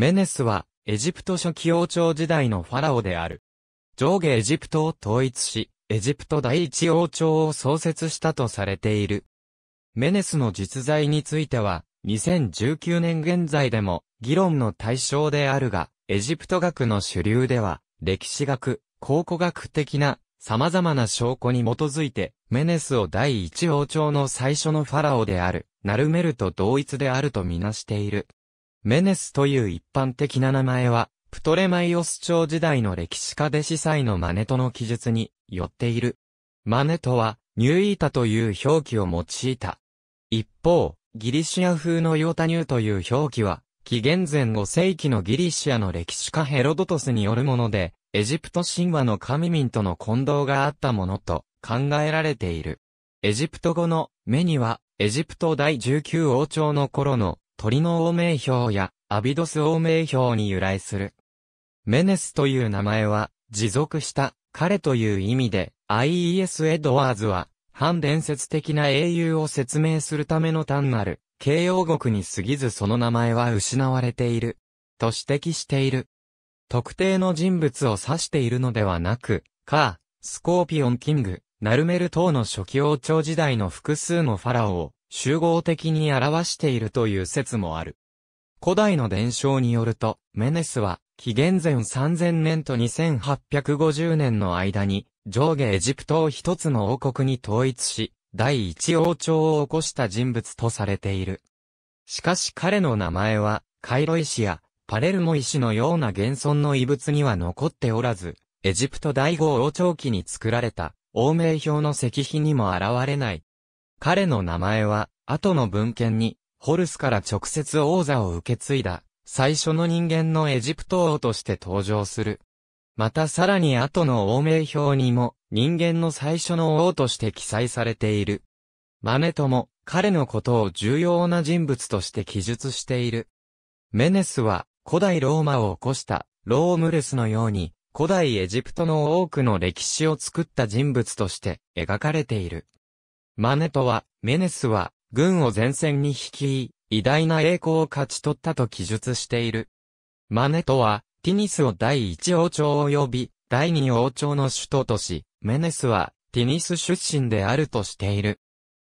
メネスは、エジプト初期王朝時代のファラオである。上下エジプトを統一し、エジプト第一王朝を創設したとされている。メネスの実在については、2019年現在でも議論の対象であるが、エジプト学の主流では、歴史学、考古学的な様々な証拠に基づいて、メネスを第一王朝の最初のファラオである、ナルメルと同一であるとみなしている。メネスという一般的な名前は、プトレマイオス朝時代の歴史家で司祭のマネトの記述によっている。マネトは、ニューイータという表記を用いた。一方、ギリシア風のヨータニューという表記は、紀元前5世紀のギリシアの歴史家ヘロドトスによるもので、エジプト神話の神民との混同があったものと考えられている。エジプト語の目には、エジプト第19王朝の頃の鳥の王名表やアビドス王名表に由来する。メネスという名前は、持続した彼という意味で、IES エドワーズは、反伝説的な英雄を説明するための単なる、形容国に過ぎずその名前は失われている、と指摘している。特定の人物を指しているのではなく、カー、スコーピオンキング、ナルメル等の初期王朝時代の複数のファラオを、集合的に表しているという説もある。古代の伝承によると、メネスは、紀元前3000年と2850年の間に、上下エジプトを一つの王国に統一し、第一王朝を起こした人物とされている。しかし彼の名前は、カイロ石やパレルモ石のような現存の遺物には残っておらず、エジプト第五王朝期に作られた、王名表の石碑にも現れない。彼の名前は、後の文献に、ホルスから直接王座を受け継いだ、最初の人間のエジプト王として登場する。またさらに後の王名表にも、人間の最初の王として記載されている。マネトも、彼のことを重要な人物として記述している。メネスは、古代ローマを起こした、ロームルスのように、古代エジプトの多くの歴史を作った人物として、描かれている。マネトは、メネスは、軍を前線に率い、偉大な栄光を勝ち取ったと記述している。マネトは、ティニスを第一王朝及び、第二王朝の首都とし、メネスは、ティニス出身であるとしている。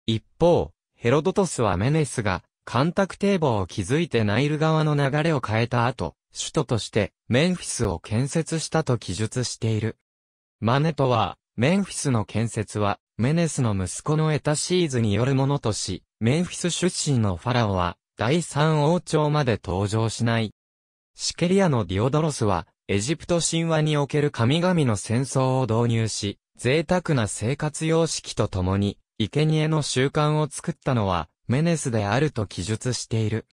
一方、ヘロドトスはメネスが、干拓堤防を築いてナイル川の流れを変えた後、首都として、メンフィスを建設したと記述している。マネトは、メンフィスの建設は、メネスの息子のエタシーズによるものとし、メンフィス出身のファラオは、第三王朝まで登場しない。シケリアのディオドロスは、エジプト神話における神々の戦争を導入し、贅沢な生活様式とともに、生贄の習慣を作ったのは、メネスであると記述している。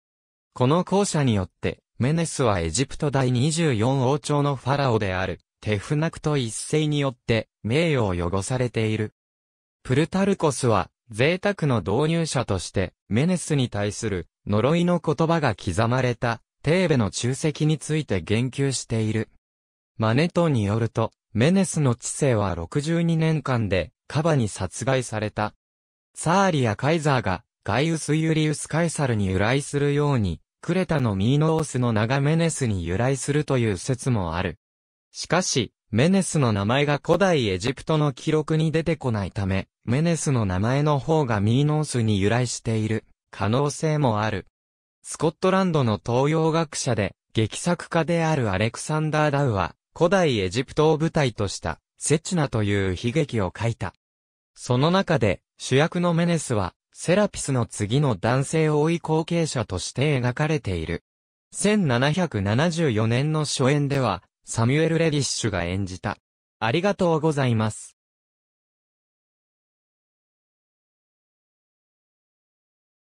この校舎によって、メネスはエジプト第24王朝のファラオである、テフナクト一世によって、名誉を汚されている。プルタルコスは、贅沢の導入者として、メネスに対する呪いの言葉が刻まれた、テーベの中石について言及している。マネトによると、メネスの知性は62年間で、カバに殺害された。サーリア・カイザーが、ガイウス・ユリウス・カエサルに由来するように、クレタのミーノースの名がメネスに由来するという説もある。しかし、メネスの名前が古代エジプトの記録に出てこないため、メネスの名前の方がミーノースに由来している可能性もある。スコットランドの東洋学者で、劇作家であるアレクサンダー・ダウは、古代エジプトを舞台とした、セチナという悲劇を書いた。その中で、主役のメネスは、セラピスの次の男性を追い後継者として描かれている。1774年の初演では、サミュエル・レディッシュが演じた。ありがとうございます。